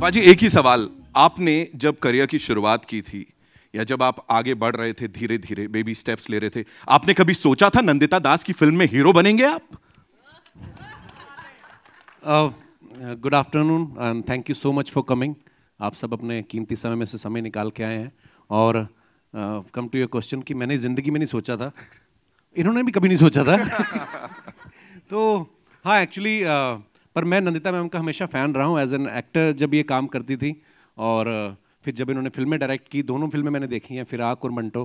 बाजी एक ही सवाल आपने जब करियर की शुरुआत की थी या जब आप आगे बढ़ रहे थे धीरे धीरे बेबी स्टेप्स ले रहे थे आपने कभी सोचा था नंदिता दास की फिल्म में हीरो बनेंगे आप good afternoon and thank you so much for coming आप सब अपने कीमती समय में से समय निकाल के आए हैं और कम टू योर क्वेश्चन कि मैंने ज़िंदगी में नहीं सोचा था इन्होंने भी कभी नहीं सोचा था तो हाँ एक्चुअली पर मैं नंदिता मैम का हमेशा फ़ैन रहा हूँ एज एन एक्टर जब ये काम करती थी और फिर जब इन्होंने फिल्में डायरेक्ट की दोनों फिल्में मैंने देखी हैं फिराक और मंटो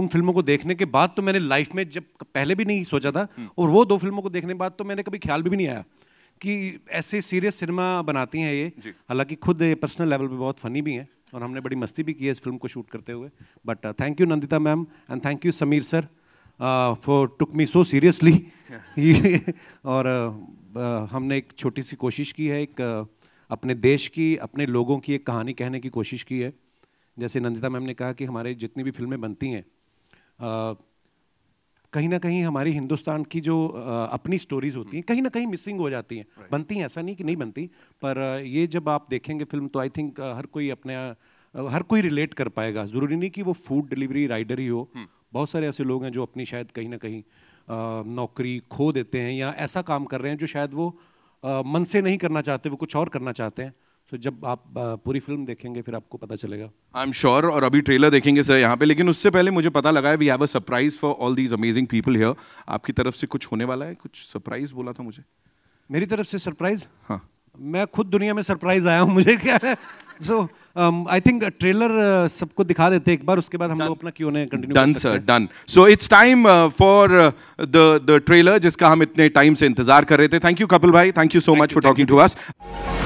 उन फिल्मों को देखने के बाद तो मैंने लाइफ में जब पहले भी नहीं सोचा था हम्म। और वो दो फिल्मों को देखने के बाद तो मैंने कभी ख्याल भी, नहीं आया कि ऐसे सीरियस सिनेमा बनाती हैं ये हालांकि खुद ये पर्सनल लेवल पे बहुत फनी भी हैं और हमने बड़ी मस्ती भी की है इस फिल्म को शूट करते हुए but thank you Nandita ma'am and thank you Sameer sir for took me so seriously और uh, uh, हमने एक छोटी सी कोशिश की है एक uh, अपने देश की अपने लोगों की एक कहानी कहने की कोशिश की है जैसे नंदिता मैम ने कहा कि हमारे जितनी भी फिल्में बनती हैं कहीं ना कहीं हमारी हिंदुस्तान की जो अपनी स्टोरीज होती हैं कहीं ना कहीं मिसिंग हो जाती हैं right. बनती हैं ऐसा नहीं कि नहीं बनती पर ये जब आप देखेंगे फिल्म तो आई थिंक हर कोई अपने हर कोई रिलेट कर पाएगा ज़रूरी नहीं कि वो फूड डिलीवरी राइडर ही हो hmm. बहुत सारे ऐसे लोग हैं जो अपनी शायद कहीं ना कहीं नौकरी खो देते हैं या ऐसा काम कर रहे हैं जो शायद वो मन से नहीं करना चाहते वो कुछ और करना चाहते हैं तो जब आप पूरी फिल्म देखेंगे फिर आपको पता चलेगा आई एम श्योर और अभी ट्रेलर देखेंगे सर यहाँ पे लेकिन उससे पहले मुझे पता लगा है we have a surprise for all these amazing people here आपकी तरफ से कुछ होने वाला है कुछ सरप्राइज बोला था मुझे मेरी तरफ से सरप्राइज हाँ मैं खुद दुनिया में सरप्राइज आया हूँ मुझे क्या है so um, I think uh, सबको दिखा देते एक बार उसके बाद हम लोग अपना क्यों continue done sir done so it's time for the the trailer जिसका हम इतने टाइम से इंतजार कर रहे थे थैंक यू कपिल भाई thank you so much for talking to us